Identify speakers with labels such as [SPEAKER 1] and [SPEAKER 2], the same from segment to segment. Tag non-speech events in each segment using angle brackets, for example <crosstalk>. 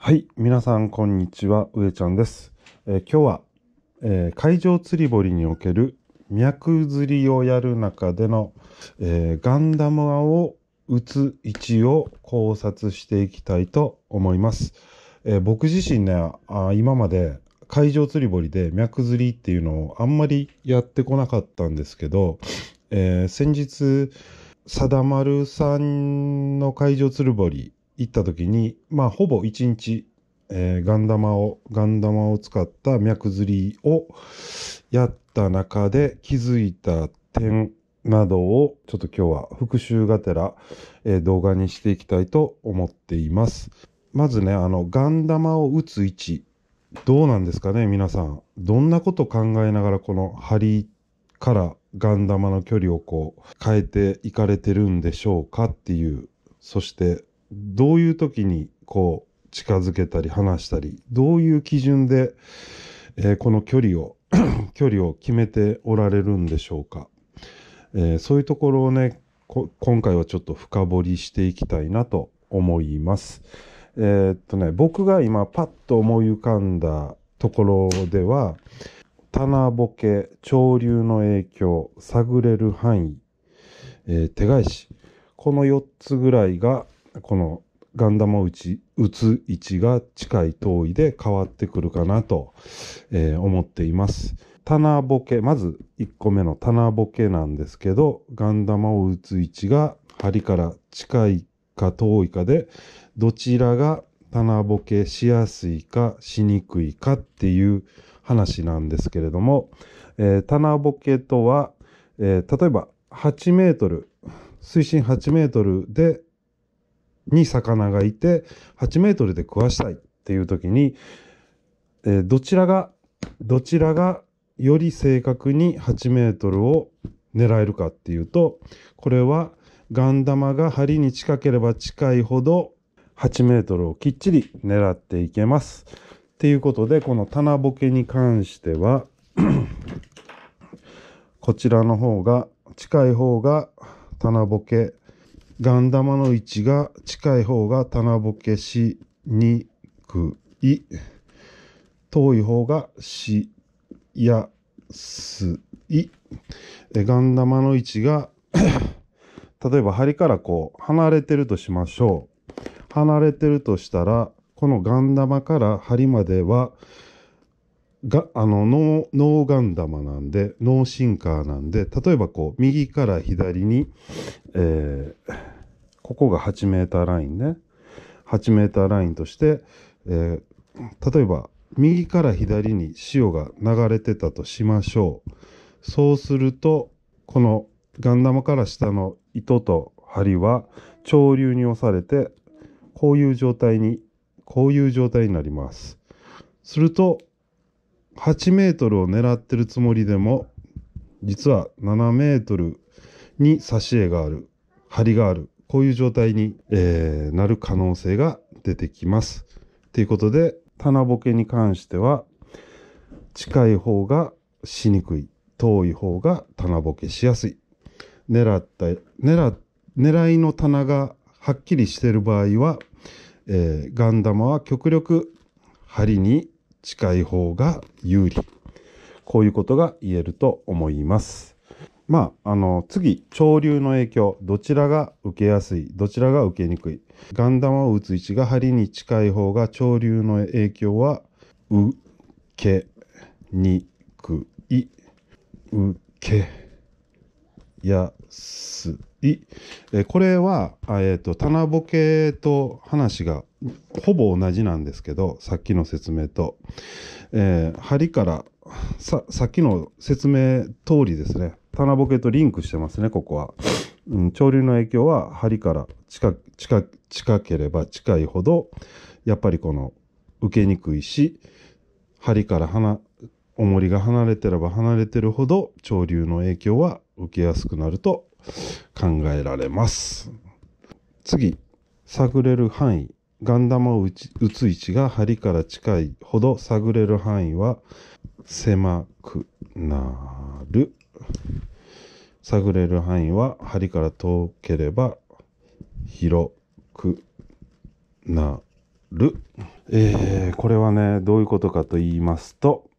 [SPEAKER 1] はい、皆さんこんにちは、上ちゃんです。えー、今日は、えー、海上釣り堀における脈釣りをやる中での、えー、ガンダムアを打つ位置を考察していきたいと思います。え僕自身ねあ、今まで海上釣り堀で脈釣りっていうのをあんまりやってこなかったんですけど、え先日、ま丸さんの海上釣り堀行った時に、まあ、ほぼ一日、えー、ガン玉を、ガン玉を使った脈ずりをやった中で気づいた点などを、ちょっと今日は復習がてら、えー、動画にしていきたいと思っています。まずね、あの、ガン玉を打つ位置、どうなんですかね、皆さん。どんなことを考えながら、この針からガン玉の距離をこう、変えていかれてるんでしょうかっていう、そしてどういう時にこう近づけたり離したり、どういう基準で、えー、この距離を <clears throat> 距離を決めておられるんでしょうか。えー、そういうところをね今回はちょっと深掘りしていきたいなと思います。えー、っとね、僕が今パッと思い浮かんだところでは、棚ぼけ、潮流の影響、探れる範囲、えー、手返し、この4つぐらいがこのガンダムを打ち打つ位置が近い遠いで変わってくるかなと、えー、思っています。棚ボケ、まず1個目の棚ボケなんですけど、ガン玉を打つ位置が針から近いか遠いかで、どちらが棚ボケしやすいかしにくいかっていう話なんですけれども、えー、棚ボケとは、えー、例えば8メートル、水深8メートルでに魚がいて8メートルで食わしたいっていう時に、えー、どちらがどちらがより正確に8メートルを狙えるかっていうとこれはガン玉が針に近ければ近いほど8メートルをきっちり狙っていけます。っていうことでこの棚ボケに関してはこちらの方が近い方が棚ボケガン玉の位置が近い方が棚ぼけしにくい。遠い方がしやすい。ガン玉の位置が <coughs> 例えば針からこう離れてるとしましょう。離れてるとしたら、このガン玉から針まではがあのノーガンダマなんでノーシンカーなんで例えばこう右から左に、えー、ここが8メーターラインね8メーターラインとして、えー、例えば右から左に潮が流れてたとしましょうそうするとこのガンダマから下の糸と針は潮流に押されてこういう状態にこういう状態になりますすると8メートルを狙ってるつもりでも、実は7メートルに挿絵がある、針がある、こういう状態に、えー、なる可能性が出てきます。ということで、棚ぼけに関しては、近い方がしにくい、遠い方が棚ぼけしやすい。狙った、狙、狙いの棚がはっきりしている場合は、えー、ガン玉は極力針に近い方が有利。こういうことが言えると思います。まあ、あの、次、潮流の影響。どちらが受けやすい、どちらが受けにくい。ガン玉を打つ位置が針に近い方が潮流の影響は、受けにくい。受けやすいえこれは、えーと、棚ぼけと話がほぼ同じなんですけどさっきの説明と、えー、針からさっきの説明通りですね棚ぼけとリンクしてますねここは、うん、潮流の影響は針から近近近ければ近いほどやっぱりこの受けにくいし針から離重りが離れてれば離れてるほど潮流の影響は受けやすくなると考えられます。次、探れる範囲。ガンダムを打つ位置が針から近いほど探れる範囲は狭くなる。探れる範囲は針から遠ければ広くなる。えー、これはね、どういうことかと言いますと、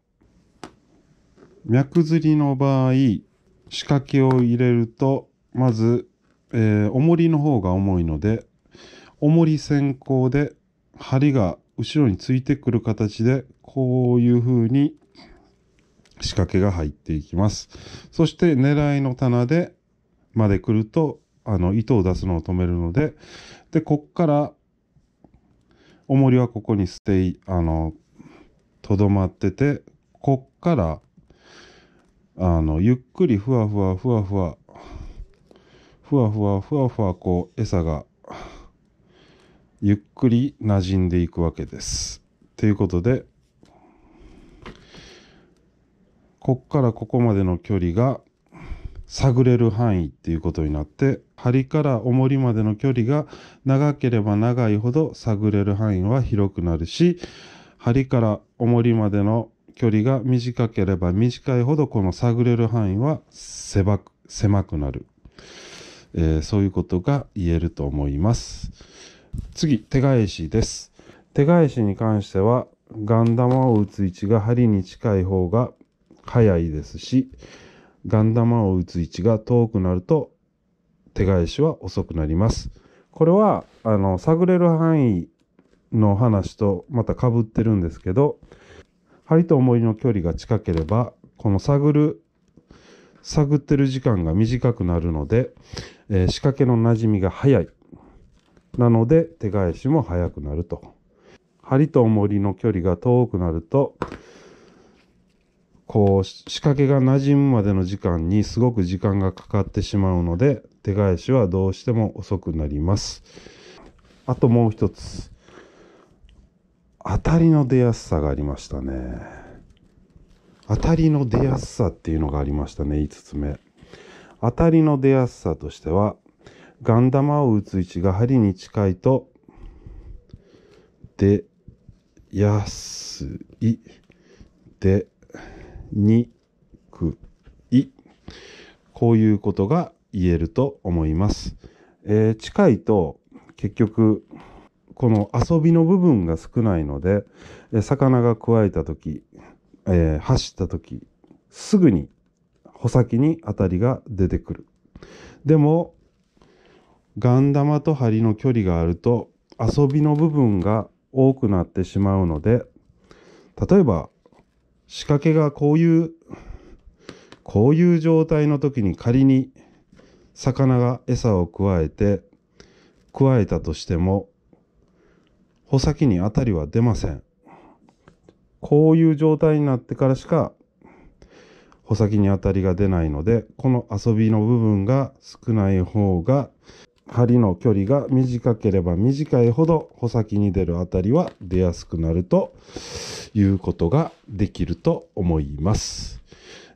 [SPEAKER 1] 脈釣りの場合、仕掛けを入れるとまず、えー、重りの方が重いので重り先行で針が後ろについてくる形でこういう風に仕掛けが入っていきますそして狙いの棚でまで来るとあの糸を出すのを止めるのででこっから重りはここにステイあのとどまっててこっからあのゆっくりふわふわふわふわふわふわふわふわこう餌がゆっくり馴染んでいくわけです。ということでこっからここまでの距離が探れる範囲っていうことになって針から重りまでの距離が長ければ長いほど探れる範囲は広くなるし針から重りまでの距離が短ければ短いほどこの探れる範囲は狭くなる。えー、そういうことが言えると思います。次、手返しです。手返しに関しては、ガン玉を打つ位置が針に近い方が早いですし、ガン玉を打つ位置が遠くなると手返しは遅くなります。これは、あの、探れる範囲の話とまたかぶってるんですけど、針と重りの距離が近ければ、この探る、探ってる時間が短くなるので、えー、仕掛けのなじみが早い。なので手返しも早くなると。針と重りの距離が遠くなると、こう仕掛けが馴染むまでの時間にすごく時間がかかってしまうので手返しはどうしても遅くなりますあともう一つ当たりの出やすさがありましたね当たりの出やすさっていうのがありましたね5つ目当たりの出やすさとしては、ガン玉を打つ位置が針に近いと、で、やすい、で、に、く、い。こういうことが言えると思います。えー、近いと、結局、この遊びの部分が少ないので、魚がくわえた時えー、走った時すぐに穂先に当たりが出てくる。でも、ガン玉と針の距離があると遊びの部分が多くなってしまうので、例えば仕掛けがこういう、こういう状態の時に仮に魚が餌を加えて、加えたとしても、穂先に当たりは出ません。こういう状態になってからしか穂先に当たりが出ないのでこの遊びの部分が少ない方が針の距離が短ければ短いほど穂先に出るあたりは出やすくなるということができると思います。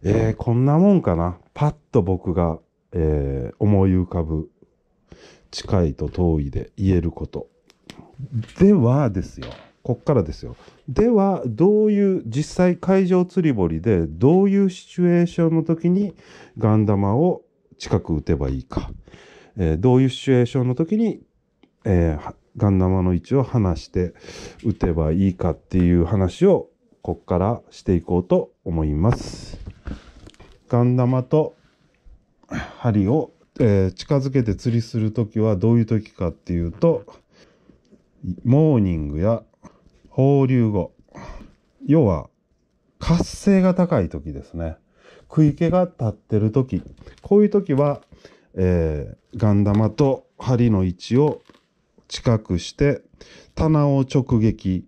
[SPEAKER 1] えー、こんなもんかな。パッと僕が、えー、思い浮かぶ近いと遠いで言えること。ではですよ。こっからですよ。では、どういう、実際海上釣り堀で、どういうシチュエーションの時にガン玉を近く打てばいいか。えー、どういうシチュエーションの時に、えー、ガン玉の位置を離して打てばいいかっていう話を、こっからしていこうと思います。ガン玉と針を、えー、近づけて釣りする時はどういう時かっていうと、モーニングや放流後。要は、活性が高い時ですね。食い気が立ってる時。こういう時は、えー、ガン玉と針の位置を近くして、棚を直撃、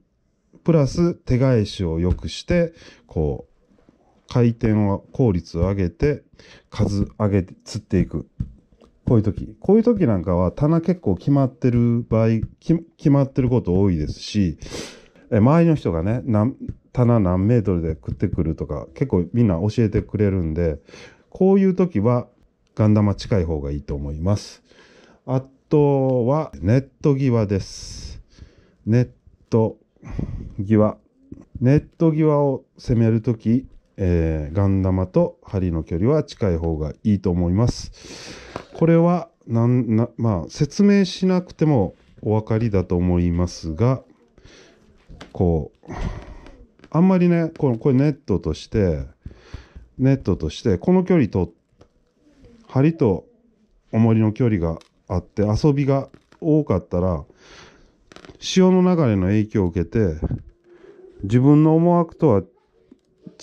[SPEAKER 1] プラス手返しを良くして、こう、回転を、効率を上げて、数上げて、釣っていく。こういう時。こういう時なんかは棚結構決まってる場合、決まってること多いですし、え周りの人がね棚何メートルで食ってくるとか結構みんな教えてくれるんでこういう時はガン玉近い方がいいと思いますあとはネット際ですネット際ネット際を攻める時えー、ガン玉と針の距離は近い方がいいと思います。これはなんな、まあ、説明しなくてもお分かりだと思いますが、こうあんまりねこのこれネットとしてネットとしてこの距離と針と重りの距離があって遊びが多かったら潮の流れの影響を受けて自分の思惑とは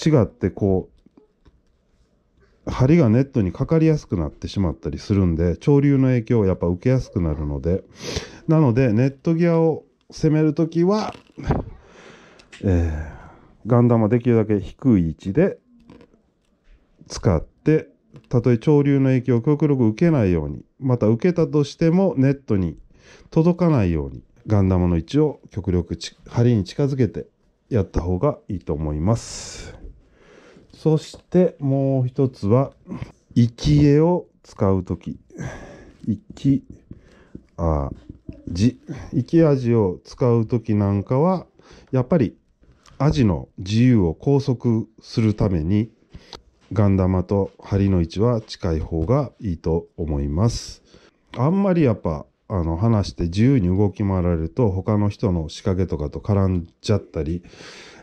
[SPEAKER 1] 違ってこう針がネットにかかりやすくなってしまったりするんで潮流の影響をやっぱ受けやすくなるのでなのでネット際を攻める時はえー、ガンダムはできるだけ低い位置で使って、たとえ潮流の影響を極力受けないように、また受けたとしてもネットに届かないように、ガンダムの位置を極力針に近づけてやった方がいいと思います。そしてもう一つは、生き絵を使う時、生き味、生き味を使う時なんかは、やっぱりアジの自由を拘束するためにガン玉と針の位置は近い方がいいと思います。あんまりやっぱあの話して自由に動き回られると他の人の仕掛けとかと絡んじゃったり、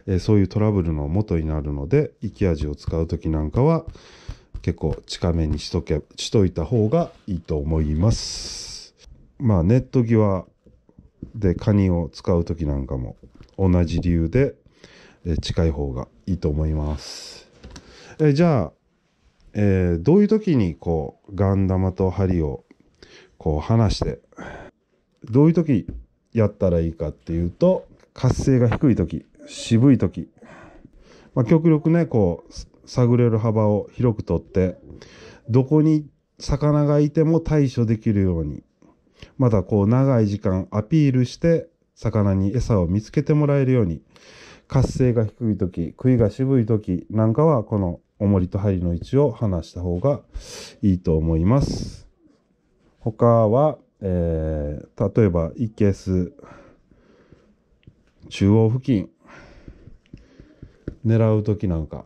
[SPEAKER 1] えそういうトラブルの元になるので生き味を使う時なんかは結構近めにしとけしといた方がいいと思います。まあネット際でカニを使う時なんかも同じ理由で近い方がいいと思います。えじゃあ、えー、どういう時にこうガン玉と針をこう離してどういう時やったらいいかっていうと活性が低い時渋い時、まあ、極力ねこう探れる幅を広くとってどこに魚がいても対処できるようにまたこう長い時間アピールして魚に餌を見つけてもらえるように活性が低い時杭が渋い時なんかはこの重りと針の位置を離した方がいいと思います他は、えー、例えばいけす中央付近狙う時なんか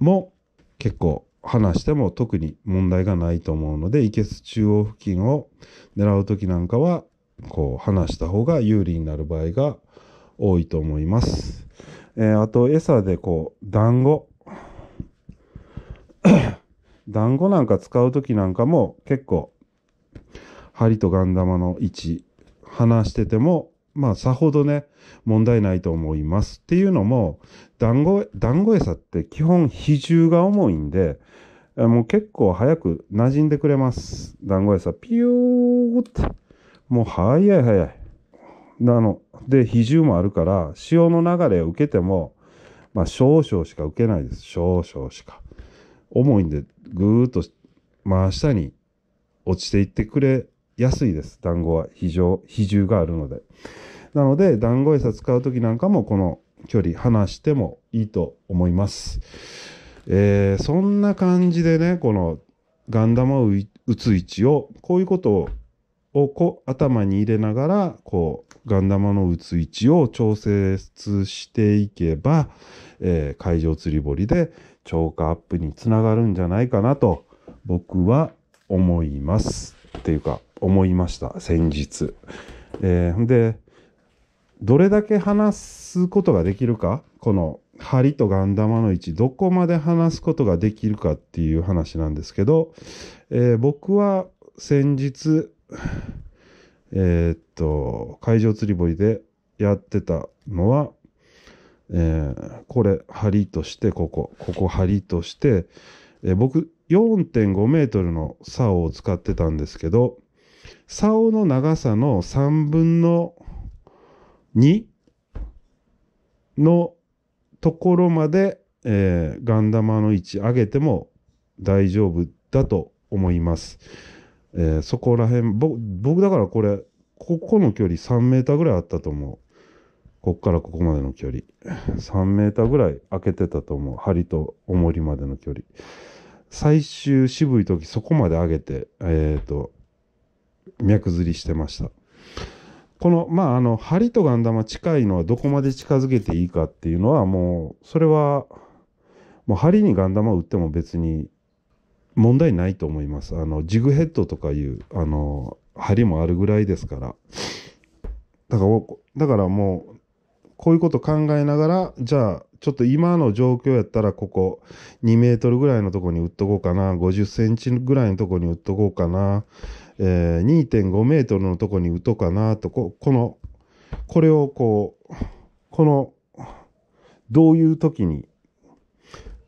[SPEAKER 1] も結構離しても特に問題がないと思うのでいけす中央付近を狙う時なんかはこう離した方が有利になる場合が多いと思います。えー、あと餌でこう団子 <coughs> 団子なんか使う時なんかも結構針とガン玉の位置離しててもまあさほどね問題ないと思いますっていうのも団子団子餌って基本比重が重いんでもう結構早く馴染んでくれます団子餌ピューってもう早い早いなので比重もあるから潮の流れを受けても、まあ、少々しか受けないです少々しか重いんでぐーっと真下に落ちていってくれやすいです団子は非常比重があるのでなので団子餌使う時なんかもこの距離離してもいいと思いますえー、そんな感じでねこのガン玉を打つ位置をこういうことををこ頭に入れながらこう、ガン玉の打つ位置を調節していけば、えー、海上釣り堀で超過アップにつながるんじゃないかなと僕は思います。っていうか思いました先日。えー、でどれだけ話すことができるかこの針とガン玉の位置どこまで話すことができるかっていう話なんですけど、えー、僕は先日えー、っと、海上釣り堀でやってたのは、えー、これ、針として、ここ、ここ針として、えー、僕、4.5メートルの竿を使ってたんですけど、竿の長さの3分の2のところまで、えー、ガン玉の位置上げても大丈夫だと思います。えー、そこら辺僕僕だからこれここの距離3メーターぐらいあったと思うこっからここまでの距離3メーターぐらい開けてたと思う針と重りまでの距離最終渋い時そこまで上げてえっ、ー、と脈ずりしてましたこのまああの針とガン玉近いのはどこまで近づけていいかっていうのはもうそれはもう針にガン玉を打っても別に問題ないと思います。あの、ジグヘッドとかいう、あの、針もあるぐらいですから。だから、だからもう、こういうこと考えながら、じゃあ、ちょっと今の状況やったら、ここ2メートルぐらいのとこに打っとこうかな、50センチぐらいのとこに打っとこうかな、えー、2.5メートルのとこに打とうかなとこ、この、これをこう、この、どういう時にっ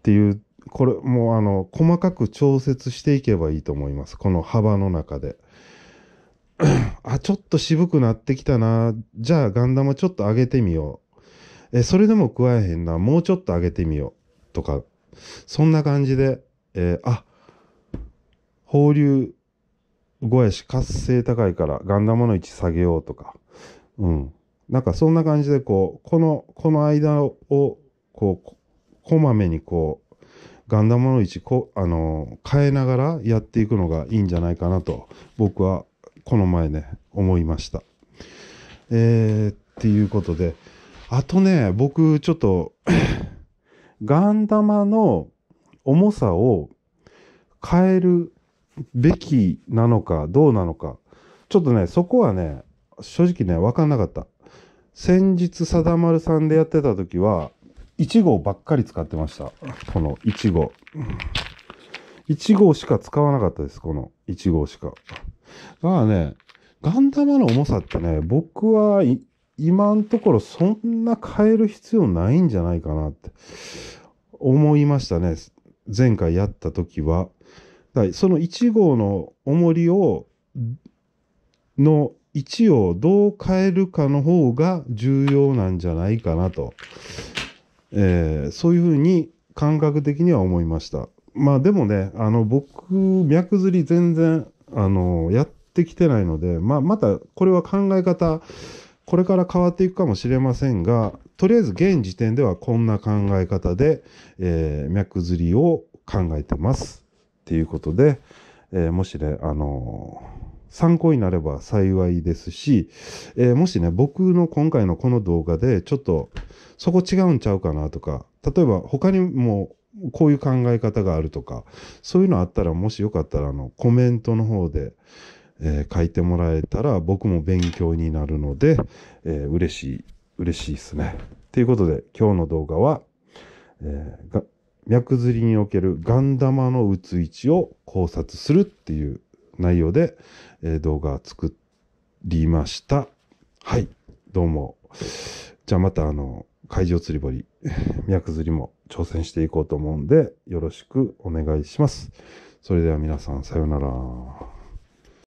[SPEAKER 1] ていうこれもうあの細かく調節していけばいいと思いますこの幅の中で <clears throat> あちょっと渋くなってきたなじゃあガンダムちょっと上げてみようえそれでも食わへんなもうちょっと上げてみようとかそんな感じで、えー、あ放流声し活性高いからガンダムの位置下げようとかうんなんかそんな感じでこうこのこの間をこうこまめにこうガンダムの位置こあの変えながらやっていくのがいいんじゃないかなと僕はこの前ね思いました。えー、っていうことであとね僕ちょっと <clears throat> ガンダマの重さを変えるべきなのかどうなのかちょっとねそこはね正直ね分かんなかった。先日さだまるさんでやってた時は1号ばっかり使ってました。この1号。1号しか使わなかったです、この1号しか。だからね、ガン玉の重さってね、僕は今のところそんな変える必要ないんじゃないかなって思いましたね。前回やった時は。だその1号の重りを、の位置をどう変えるかの方が重要なんじゃないかなとえー、そういうふうに感覚的には思いました。まあでもね、あの僕、脈釣り全然、あの、やってきてないので、まあまたこれは考え方、これから変わっていくかもしれませんが、とりあえず現時点ではこんな考え方で、えー、脈釣りを考えてます。っていうことで、えー、もしね、あのー参考になれば幸いですし、えー、もしね、僕の今回のこの動画で、ちょっと、そこ違うんちゃうかなとか、例えば他にもこういう考え方があるとか、そういうのあったら、もしよかったら、あの、コメントの方で、えー、書いてもらえたら、僕も勉強になるので、えー、嬉しい、嬉しいですね。ということで、今日の動画は、えー、脈釣りにおけるガン玉の打つ位置を考察するっていう内容で、えー、動画作りました。はい、どうも。じゃあまたあの、海上釣り堀、脈 <laughs> 釣りも挑戦していこうと思うんで、よろしくお願いします。それでは皆さん、さようなら。